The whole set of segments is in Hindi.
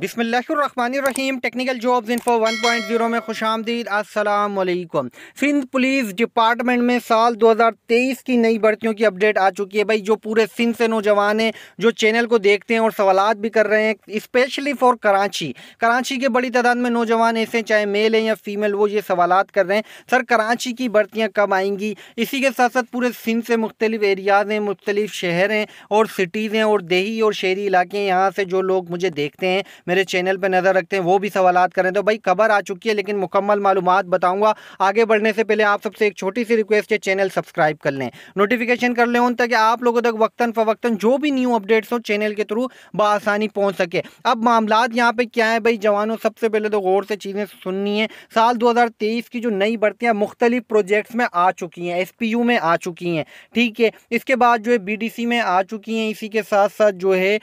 बिसमीम टेक्निकल जॉब्स इन्फो 1.0 में खुश आमदीद असलकम सिंध पुलिस डिपार्टमेंट में साल 2023 की नई भर्तियों की अपडेट आ चुकी है भाई जो पूरे सिंध से नौजवान हैं जो चैनल को देखते हैं और सवाल भी कर रहे हैं स्पेशली फॉर कराची कराची के बड़ी तादाद में नौजवान ऐसे चाहे मेल हैं या फीमेल वो ये सवाल कर रहे हैं सर कराची की भर्तियाँ कब आएंगी इसी के साथ साथ पूरे सिंध से मुख्तलिफ एरियाज़ हैं मुख्तलिफ शहर हैं और सिटीज़ हैं और देही और शहरी इलाके हैं यहाँ से जो लोग मुझे देखते हैं मेरे चैनल पर नज़र रखते हैं वो भी सवाल करें तो भाई खबर आ चुकी है लेकिन मुकम्मल मालूम बताऊँगा आगे बढ़ने से पहले आप सबसे एक छोटी सी रिक्वेस्ट है चैनल सब्सक्राइब कर लें नोटिफिकेशन कर लें उन तक आप लोगों तक वक्ता फ़वक्ता जो भी न्यू अपडेट्स हों चैनल के थ्रू बसानी पहुँच सके अब मामला यहाँ पर क्या है भाई जवानों सबसे पहले तो गौर से चीज़ें सुननी है साल दो की जो नई भर्तियाँ मुख्तलिफ प्रोजेक्ट्स में आ चुकी हैं एस में आ चुकी हैं ठीक है इसके बाद जो है बी में आ चुकी हैं इसी के साथ साथ जो है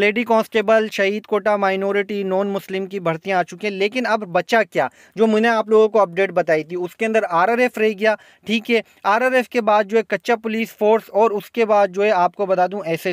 लेडी कॉन्स्टेबल शहीद कोटा माइनो माइनॉरिटी नॉन मुस्लिम की भर्तियाँ आ चुकी हैं लेकिन अब बचा क्या जो मैंने आप लोगों को अपडेट बताई थी उसके अंदर आर रह गया ठीक है आर के बाद जो है कच्चा पुलिस फोर्स और उसके बाद जो है आपको बता दूँ एस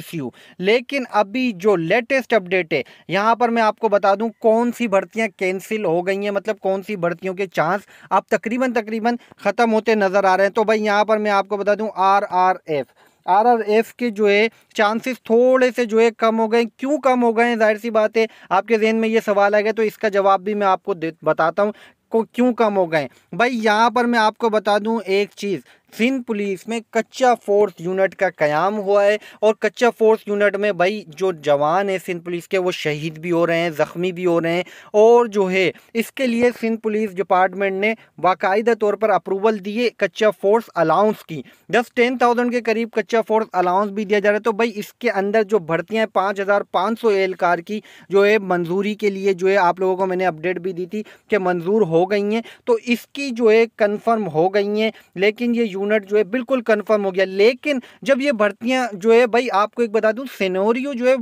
लेकिन अभी जो लेटेस्ट अपडेट है यहाँ पर मैं आपको बता दूँ कौन सी भर्तियाँ कैंसिल हो गई हैं मतलब कौन सी भर्तियों के चांस अब तकरीबन तकरीबन ख़त्म होते नज़र आ रहे हैं तो भाई यहाँ पर मैं आपको बता दूँ आर आर एफ आरआरएफ के जो है चांसेस थोड़े से जो है कम हो गए क्यों कम हो गए जाहिर सी बात है आपके जहन में ये सवाल आ गया तो इसका जवाब भी मैं आपको बताता हूँ को क्यों कम हो गए भाई यहाँ पर मैं आपको बता दूँ एक चीज़ फिन पुलिस में कच्चा फोर्स यूनिट का क्याम हुआ है और कच्चा फोर्स यूनिट में भाई जो जवान है सिंध पुलिस के वो शहीद भी हो रहे हैं ज़ख्मी भी हो रहे हैं और जो है इसके लिए सिंध पुलिस डिपार्टमेंट ने बाकायदा तौर पर अप्रूवल दिए कच्चा फोर्स अलाउंस की दस टेन थाउजेंड के करीब कच्चा फोर्स अलाउंस भी दिया जा रहा है तो भाई इसके अंदर जो भर्तियाँ हैं पाँच हज़ार पाँच सौ एहलकार की जो है मंजूरी के लिए जो है आप लोगों को मैंने अपडेट भी दी थी कि मंजूर हो गई हैं तो इसकी जो है कन्फर्म हो गई हैं लेकिन ये यूनिट जो है बिल्कुल कन्फर्म हो गया लेकिन जब ये भर्तियाँ जो है भाई आपको एक बता दूँ सीनोरियो जो है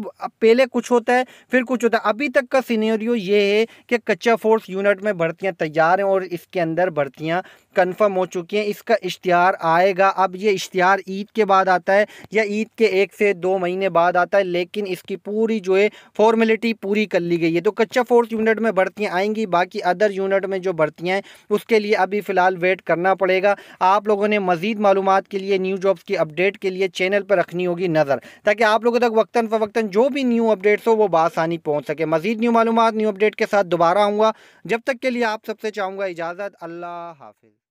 पहले कुछ होता है फिर कुछ होता है अभी तक का सीनोरियो ये है कि कच्चा फोर्स यूनिट में भर्तियाँ तैयार हैं और इसके अंदर भर्तियाँ कन्फर्म हो चुकी हैं इसका इश्तहार आएगा अब ये इश्तहार ईद के बाद आता है या ईद के एक से दो महीने बाद आता है लेकिन इसकी पूरी जो है फॉर्मेलिटी पूरी कर ली गई है तो कच्चा फोर्स यूनिट में भर्तियाँ आएंगी बाकी अदर यूनिट में जो भर्तियाँ हैं उसके लिए अभी फ़िलहाल वेट करना पड़ेगा आप लोगों ने मजीद मालूम के लिए न्यू जॉब्स की अपडेट के लिए चैनल पर रखनी होगी नज़र ताकि आप लोगों तक वक्ता फ़वक्ता जो भी न्यू अपडेट्स हो वो बासानी पहुँच सके मजीद न्यू मालूम न्यू अपडेट के साथ दोबारा आऊँगा जब तक के लिए आप सबसे चाहूँगा इजाज़त अल्लाह हाफिज़